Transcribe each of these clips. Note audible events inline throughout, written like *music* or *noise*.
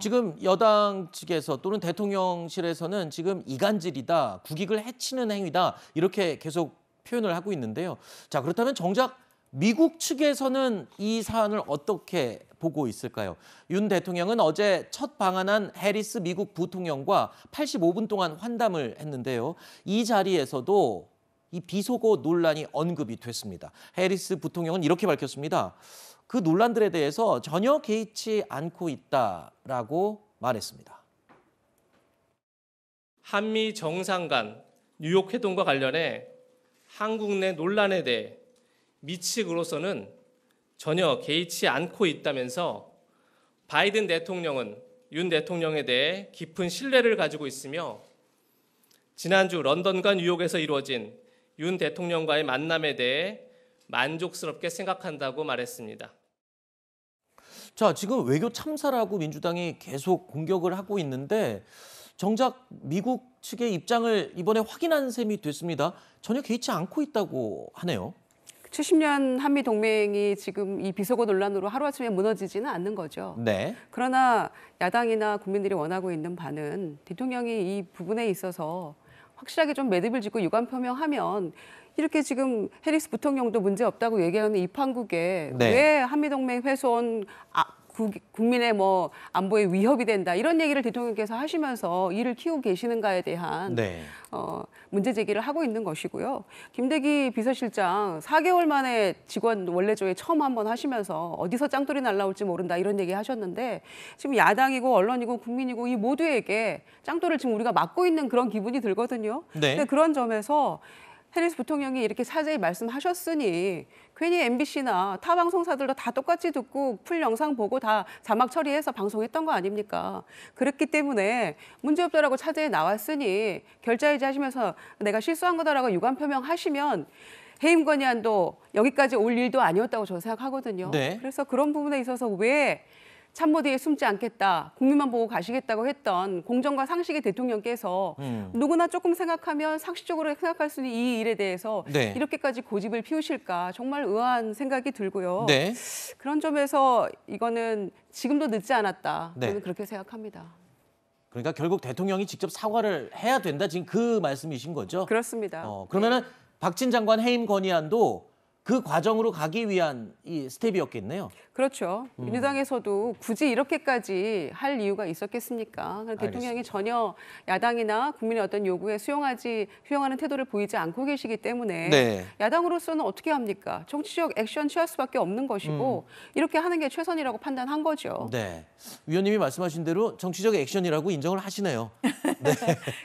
지금 여당 측에서 또는 대통령실에서는 지금 이간질이다, 국익을 해치는 행위다 이렇게 계속 표현을 하고 있는데요. 자 그렇다면 정작 미국 측에서는 이 사안을 어떻게 보고 있을까요? 윤 대통령은 어제 첫 방한한 해리스 미국 부통령과 85분 동안 환담을 했는데요. 이 자리에서도 이 비속어 논란이 언급이 됐습니다. 해리스 부통령은 이렇게 밝혔습니다. 그 논란들에 대해서 전혀 개의치 않고 있다라고 말했습니다. 한미 정상 간 뉴욕 회동과 관련해 한국 내 논란에 대해 미측으로서는 전혀 개의치 않고 있다면서 바이든 대통령은 윤 대통령에 대해 깊은 신뢰를 가지고 있으며 지난주 런던과 뉴욕에서 이루어진 윤 대통령과의 만남에 대해 만족스럽게 생각한다고 말했습니다. 자, 지금 외교 참사라고 민주당이 계속 공격을 하고 있는데 정작 미국 측의 입장을 이번에 확인한 셈이 됐습니다. 전혀 개의치 않고 있다고 하네요. 70년 한미 동맹이 지금 이 비속어 논란으로 하루아침에 무너지지는 않는 거죠. 네. 그러나 야당이나 국민들이 원하고 있는 바는 대통령이 이 부분에 있어서 확실하게 좀 매듭을 짓고 유감 표명하면 이렇게 지금 해리스 부통령도 문제 없다고 얘기하는 이 판국에 네. 왜 한미동맹 훼손 아, 국, 국민의 뭐 안보에 위협이 된다 이런 얘기를 대통령께서 하시면서 이를 키우고 계시는가에 대한 네. 어, 문제 제기를 하고 있는 것이고요. 김대기 비서실장 4개월 만에 직원 원래 조에 처음 한번 하시면서 어디서 짱돌이 날라올지 모른다 이런 얘기 하셨는데 지금 야당이고 언론이고 국민이고 이 모두에게 짱돌을 지금 우리가 막고 있는 그런 기분이 들거든요. 네. 근데 그런 점에서 해리스 부통령이 이렇게 사죄의 말씀하셨으니 괜히 MBC나 타 방송사들도 다 똑같이 듣고 풀 영상 보고 다 자막 처리해서 방송했던 거 아닙니까? 그렇기 때문에 문제없다라고 차제에 나왔으니 결자해지 하시면서 내가 실수한 거다라고 유감 표명하시면 해임 건의안도 여기까지 올 일도 아니었다고 저는 생각하거든요. 네. 그래서 그런 부분에 있어서 왜 참모 뒤에 숨지 않겠다, 국민만 보고 가시겠다고 했던 공정과 상식의 대통령께서 음. 누구나 조금 생각하면 상식적으로 생각할 수 있는 이 일에 대해서 네. 이렇게까지 고집을 피우실까 정말 의아한 생각이 들고요. 네. 그런 점에서 이거는 지금도 늦지 않았다. 네. 저는 그렇게 생각합니다. 그러니까 결국 대통령이 직접 사과를 해야 된다. 지금 그 말씀이신 거죠? 그렇습니다. 어, 그러면은 네. 박진 장관 해임 건의안도 그 과정으로 가기 위한 이 스텝이었겠네요. 그렇죠. 음. 민주당에서도 굳이 이렇게까지 할 이유가 있었겠습니까? 그러니까 대통령이 전혀 야당이나 국민의 어떤 요구에 수용하지 수용하는 태도를 보이지 않고 계시기 때문에 네. 야당으로서는 어떻게 합니까? 정치적 액션 취할 수밖에 없는 것이고 음. 이렇게 하는 게 최선이라고 판단한 거죠. 네. 위원님이 말씀하신 대로 정치적 액션이라고 인정을 하시네요. *laughs* 네.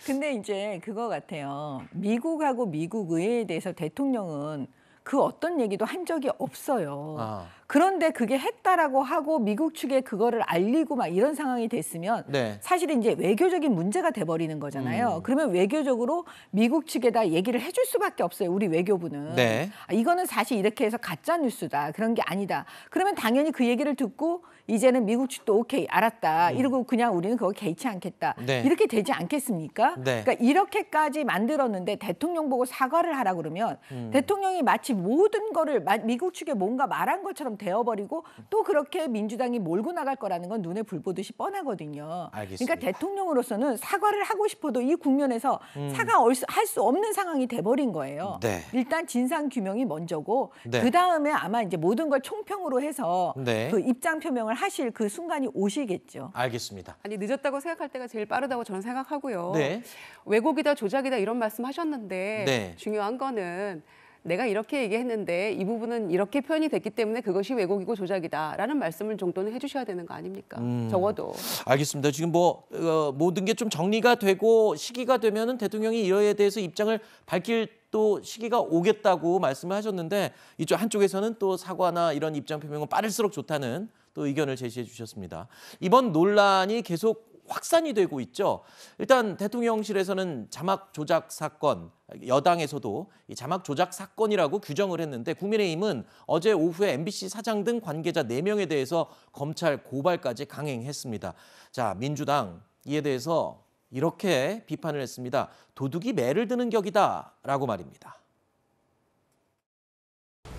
근데 이제 그거 같아요. 미국하고 미국 의회에 대해서 대통령은 그 어떤 얘기도 한 적이 없어요. 아. 그런데 그게 했다라고 하고 미국 측에 그거를 알리고 막 이런 상황이 됐으면 네. 사실 은 이제 외교적인 문제가 돼버리는 거잖아요. 음. 그러면 외교적으로 미국 측에다 얘기를 해줄 수밖에 없어요. 우리 외교부는 네. 아, 이거는 사실 이렇게 해서 가짜 뉴스다 그런 게 아니다. 그러면 당연히 그 얘기를 듣고 이제는 미국 측도 오케이 알았다 음. 이러고 그냥 우리는 그거 개의치 않겠다 네. 이렇게 되지 않겠습니까? 네. 그러니까 이렇게까지 만들었는데 대통령 보고 사과를 하라 그러면 음. 대통령이 마치 모든 거를 미국 측에 뭔가 말한 것처럼. 되어버리고 또 그렇게 민주당이 몰고 나갈 거라는 건 눈에 불 보듯이 뻔하거든요. 그러니까 알겠습니다. 그러니까 대통령으로서는 사과를 하고 싶어도 이 국면에서 음. 사과 할수 없는 상황이 돼버린 거예요. 네. 일단 진상 규명이 먼저고 네. 그 다음에 아마 이제 모든 걸 총평으로 해서 네. 그 입장 표명을 하실 그 순간이 오시겠죠. 알겠습니다. 아니 늦었다고 생각할 때가 제일 빠르다고 저는 생각하고요. 네. 왜곡이다 조작이다 이런 말씀하셨는데 네. 중요한 거는. 내가 이렇게 얘기했는데 이 부분은 이렇게 표현이 됐기 때문에 그것이 왜곡이고 조작이다라는 말씀을 정도는 해주셔야 되는 거 아닙니까? 음, 적어도. 알겠습니다. 지금 뭐 어, 모든 게 좀 정리가 되고 시기가 되면은 대통령이 이러에 대해서 입장을 밝힐 또 시기가 오겠다고 말씀을 하셨는데 이쪽 한쪽에서는 또 사과나 이런 입장 표명은 빠를수록 좋다는 또 의견을 제시해 주셨습니다. 이번 논란이 계속 확산이 되고 있죠. 일단 대통령실에서는 자막 조작 사건, 여당에서도 이 자막 조작 사건이라고 규정을 했는데 국민의힘은 어제 오후에 MBC 사장 등 관계자 4명에 대해서 검찰 고발까지 강행했습니다. 자, 민주당 이에 대해서 이렇게 비판을 했습니다. 도둑이 매를 드는 격이다라고 말입니다.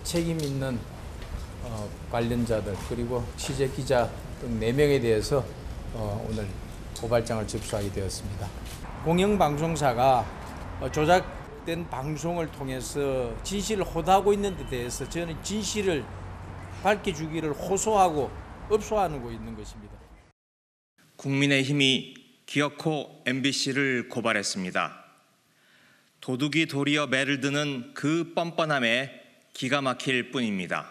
책임 있는 어, 관련자들 그리고 취재 기자 등 4명에 대해서 어, 오늘 고발장을 접수하게 되었습니다. 공영방송사가 어, 조작된 방송을 통해서 진실을 호도하고 있는 데 대해서 저는 진실을 밝혀주기를 호소하고 업소하고 있는 것입니다. 국민의힘이 기어코 MBC를 고발했습니다. 도둑이 도리어 매를 드는 그 뻔뻔함에 기가 막힐 뿐입니다.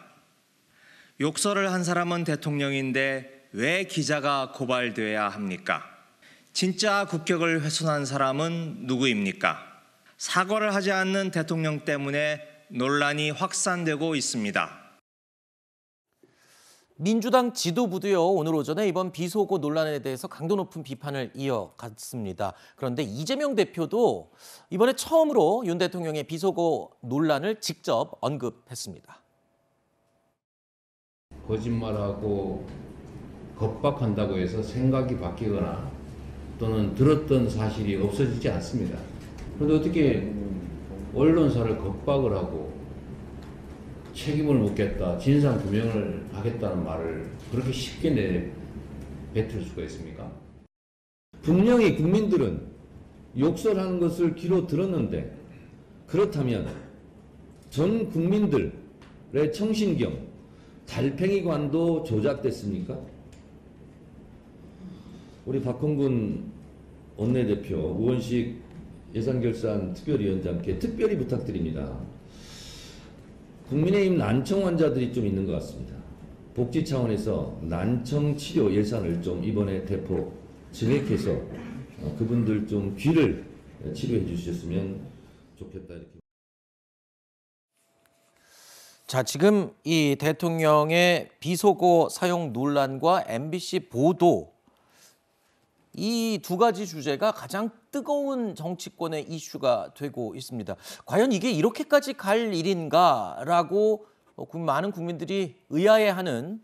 욕설을 한 사람은 대통령인데 왜 기자가 고발돼야 합니까? 진짜 국격을 훼손한 사람은 누구입니까? 사과를 하지 않는 대통령 때문에 논란이 확산되고 있습니다. 민주당 지도부도요 오늘 오전에 이번 비속어 논란에 대해서 강도 높은 비판을 이어갔습니다. 그런데 이재명 대표도 이번에 처음으로 윤 대통령의 비속어 논란을 직접 언급했습니다. 거짓말하고 겁박한다고 해서 생각이 바뀌거나 또는 들었던 사실이 없어지지 않습니다. 그런데 어떻게 언론사를 겁박을 하고 책임을 묻겠다, 진상 규명을 하겠다는 말을 그렇게 쉽게 내뱉을 수가 있습니까? 분명히 국민들은 욕설하는 것을 귀로 들었는데 그렇다면 전 국민들의 청신경 달팽이관도 조작됐습니까? 우리 박홍근 원내대표, 우원식 예산결산 특별위원장께 특별히 부탁드립니다. 국민의힘 난청 환자들이 좀 있는 것 같습니다. 복지 차원에서 난청 치료 예산을 좀 이번에 대폭 증액해서 어, 그분들 좀 귀를 치료해 주셨으면 좋겠다 이렇게. 자, 지금 이 대통령의 비속어 사용 논란과 MBC 보도 이두 가지 주제가 가장 뜨거운 정치권의 이슈가 되고 있습니다. 과연 이게 이렇게까지 갈 일인가라고 어, 많은 국민들이 의아해하는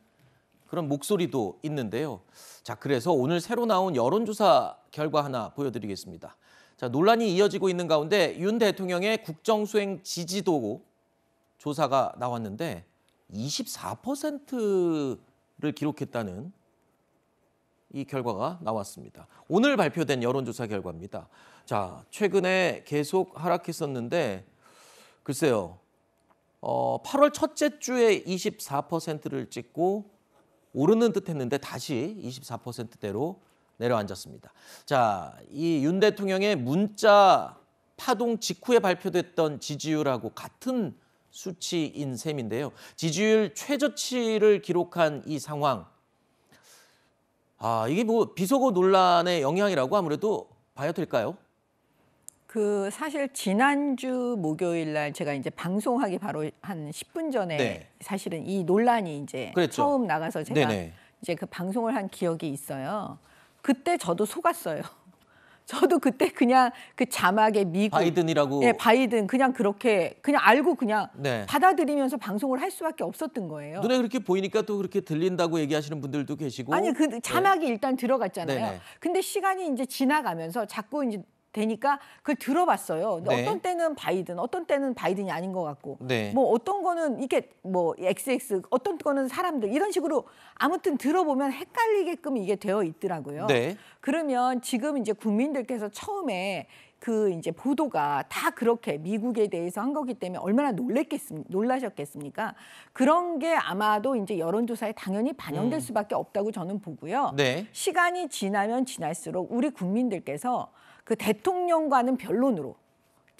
그런 목소리도 있는데요. 자, 그래서 오늘 새로 나온 여론조사 결과 하나 보여드리겠습니다. 자, 논란이 이어지고 있는 가운데 윤 대통령의 국정수행 지지도 조사가 나왔는데 24%를 기록했다는 이 결과가 나왔습니다. 오늘 발표된 여론조사 결과입니다. 자, 최근에 계속 하락했었는데 글쎄요. 어, 8월 첫째 주에 24%를 찍고 오르는 듯 했는데 다시 24%대로 내려앉았습니다. 자, 이 윤 대통령의 문자 파동 직후에 발표됐던 지지율하고 같은 수치인 셈인데요. 지지율 최저치를 기록한 이 상황 아, 이게 뭐 비속어 논란의 영향이라고 아무래도 봐야 될까요? 그 사실 지난주 목요일 날 제가 이제 방송하기 바로 한 10분 전에 네. 사실은 이 논란이 이제 그랬죠. 처음 나가서 제가 네네. 이제 그 방송을 한 기억이 있어요. 그때 저도 속았어요. 저도 그때 그냥 그 자막에 미국 바이든이라고 네, 바이든 그냥 그렇게 그냥 알고 그냥 네. 받아들이면서 방송을 할 수밖에 없었던 거예요. 눈에 그렇게 보이니까 또 그렇게 들린다고 얘기하시는 분들도 계시고 아니 그 자막이 네. 일단 들어갔잖아요. 네네. 근데 시간이 이제 지나가면서 자꾸 이제 되니까 그걸 들어봤어요. 근데 네. 어떤 때는 바이든, 어떤 때는 바이든이 아닌 것 같고, 네. 뭐 어떤 거는 이게 뭐 XX, 어떤 거는 사람들 이런 식으로 아무튼 들어보면 헷갈리게끔 이게 되어 있더라고요. 네. 그러면 지금 이제 국민들께서 처음에 그 이제 보도가 다 그렇게 미국에 대해서 한 거기 때문에 얼마나 놀랬겠습 놀라셨겠습니까? 그런 게 아마도 이제 여론조사에 당연히 반영될 음. 수밖에 없다고 저는 보고요. 네. 시간이 지나면 지날수록 우리 국민들께서 그 대통령과는 변론으로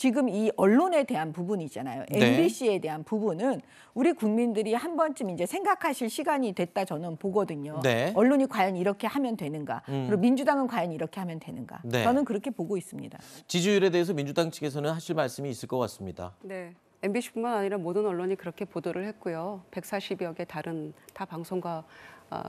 지금 이 언론에 대한 부분이잖아요. MBC에 네. 대한 부분은 우리 국민들이 한 번쯤 이제 생각하실 시간이 됐다 저는 보거든요. 네. 언론이 과연 이렇게 하면 되는가? 음. 그리고 민주당은 과연 이렇게 하면 되는가? 네. 저는 그렇게 보고 있습니다. 지지율에 대해서 민주당 측에서는 하실 말씀이 있을 것 같습니다. 네. MBC뿐만 아니라 모든 언론이 그렇게 보도를 했고요. 140여 개 다른 다 방송과 어,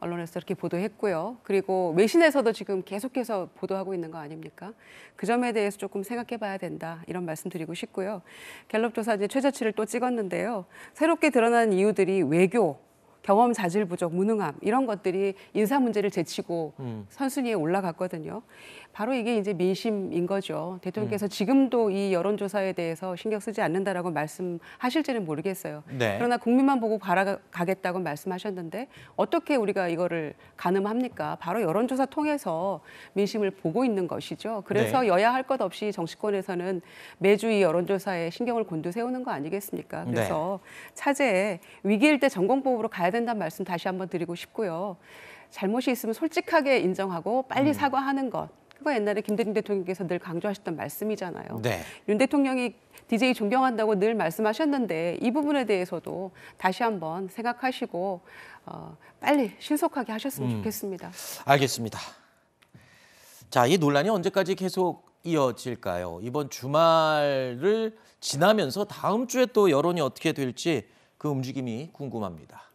언론에서 이렇게 보도했고요. 그리고 외신에서도 지금 계속해서 보도하고 있는 거 아닙니까? 그 점에 대해서 조금 생각해 봐야 된다. 이런 말씀 드리고 싶고요. 갤럽 조사 이제 최저치를 또 찍었는데요. 새롭게 드러난 이유들이 외교, 경험 자질 부족, 무능함 이런 것들이 인사 문제를 제치고 음. 선순위에 올라갔거든요. 바로 이게 이제 민심인 거죠. 대통령께서 음. 지금도 이 여론조사에 대해서 신경 쓰지 않는다라고 말씀하실지는 모르겠어요. 네. 그러나 국민만 보고 바라가겠다고 말씀하셨는데 어떻게 우리가 이거를 가늠합니까? 바로 여론조사 통해서 민심을 보고 있는 것이죠. 그래서 네. 여야 할 것 없이 정치권에서는 매주 이 여론조사에 신경을 곤두세우는 거 아니겠습니까? 그래서 네. 차제에 위기일 때 전공법으로 가야 된다는 말씀 다시 한번 드리고 싶고요. 잘못이 있으면 솔직하게 인정하고 빨리 음. 사과하는 것. 그거 옛날에 김대중 대통령께서 늘 강조하셨던 말씀이잖아요. 네. 윤 대통령이 디제이 존경한다고 늘 말씀하셨는데 이 부분에 대해서도 다시 한번 생각하시고 어, 빨리 신속하게 하셨으면 음. 좋겠습니다. 알겠습니다. 자, 이 논란이 언제까지 계속 이어질까요? 이번 주말을 지나면서 다음 주에 또 여론이 어떻게 될지 그 움직임이 궁금합니다.